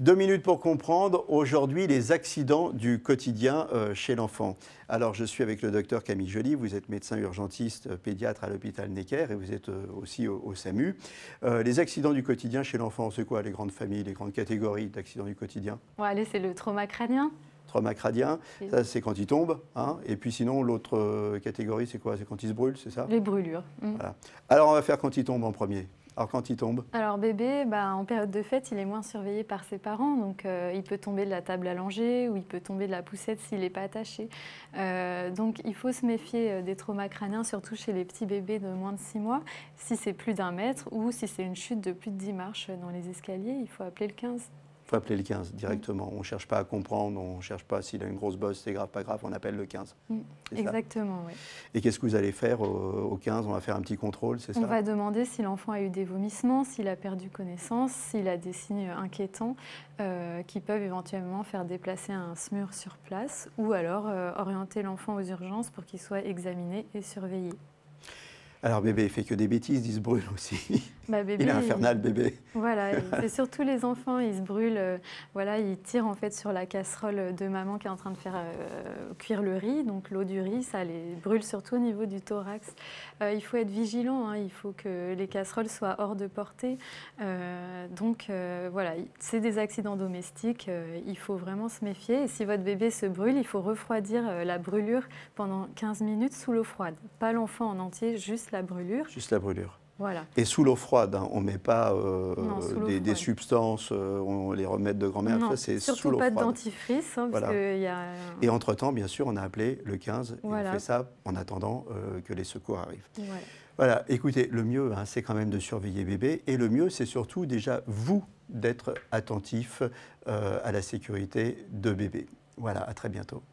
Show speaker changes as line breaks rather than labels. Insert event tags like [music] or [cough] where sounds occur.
Deux minutes pour comprendre aujourd'hui les accidents du quotidien euh, chez l'enfant. Alors je suis avec le docteur Camille Joly, vous êtes médecin urgentiste euh, pédiatre à l'hôpital Necker et vous êtes euh, aussi au, SAMU. les accidents du quotidien chez l'enfant, c'est quoi les grandes familles, les grandes catégories d'accidents du quotidien
Oui, Allez, c'est le trauma crânien.
Trauma Ça, c'est quand il tombe. Hein. Et puis sinon, l'autre euh, catégorie, c'est quoi C'est quand il se brûle, c'est ça Les
brûlures. Mm.
Alors, on va faire quand il tombe en premier. Alors, quand il tombe
Alors, bébé, bah, en période de fête, il est moins surveillé par ses parents. Donc, euh, il peut tomber de la table allongée ou il peut tomber de la poussette s'il n'est pas attaché. Euh, donc, il faut se méfier des traumas crâniens, surtout chez les petits bébés de moins de 6 mois, si c'est plus d'un mètre ou si c'est une chute de plus de 10 marches dans les escaliers. Il faut appeler le 15
appeler le 15 mm. directement. On ne cherche pas à comprendre, on ne cherche pas s'il a une grosse bosse, c'est grave, pas grave, on appelle le 15.
Mm. Exactement,
Et qu'est-ce que vous allez faire euh, au, 15 On va faire un petit contrôle, c'est ça On
va demander si l'enfant a eu des vomissements, s'il a perdu connaissance, s'il a des signes inquiétants euh, qui peuvent éventuellement faire déplacer un SMUR sur place ou alors euh, orienter l'enfant aux urgences pour qu'il soit examiné et surveillé.
Alors bébé, il fait que des bêtises, il se brûle aussi.
[laughs] Bah, bébé, il est infernal, bébé. Voilà, [laughs] c'est surtout les enfants, ils se brûlent. Euh, voilà, ils tirent en fait sur la casserole de maman qui est en train de faire euh, cuire le riz. Donc l'eau du riz, ça les brûle surtout au niveau du thorax. Euh, il faut être vigilant, hein, il faut que les casseroles soient hors de portée. donc voilà, c'est des accidents domestiques, il faut vraiment se méfier. Et si votre bébé se brûle, il faut refroidir la brûlure pendant 15 minutes sous l'eau froide. Pas l'enfant en entier, juste brûlure.
Juste la brûlure. Voilà. Et sous l'eau froide, hein. on ne met pas euh, des, substances, euh, on les remèdes de grand-mère, c'est sous Surtout pas de
dentifrice. Hein, et
entre-temps, bien sûr, on a appelé le 15 voilà. et fait ça en attendant euh, que les secours arrivent. Voilà, écoutez, le mieux, hein, c'est quand même de surveiller bébé et le mieux, c'est surtout déjà vous d'être attentif à la sécurité de bébé. Voilà, à très bientôt.